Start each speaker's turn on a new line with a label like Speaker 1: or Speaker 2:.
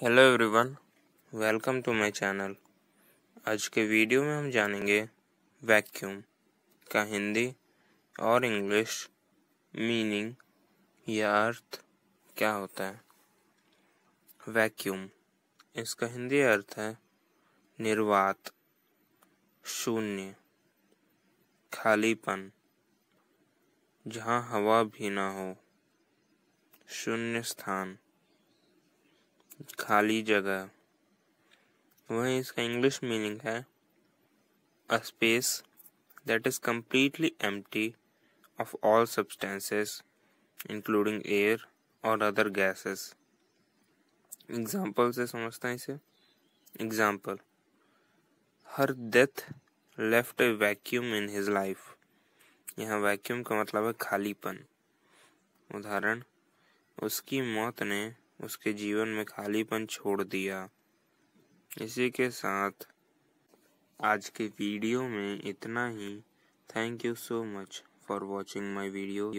Speaker 1: hello everyone welcome to my channel आज के video में हम जानेंगे वैक्यूम का हिंदी और इंग्लिश मीनिंग या अर्थ क्या होता है वैक्यूम इसका हिंदी अर्थ है निर्वात शून्य खालीपन जहाँ हवा भी ना हो शून्य स्थान खाली जगह वहीं इसका इंग्लिश मीनिंग है a space that is completely empty of all substances including air और अदर गैसेस एग्जाम्पल से समझते हैं इसे example her death left a vacuum in his life यहाँ वैक्यूम का मतलब है खालीपन उदाहरण उसकी मौत ने उसके जीवन में खालीपन छोड़ दिया इसी के साथ आज के वीडियो में इतना ही thank you so much for watching my video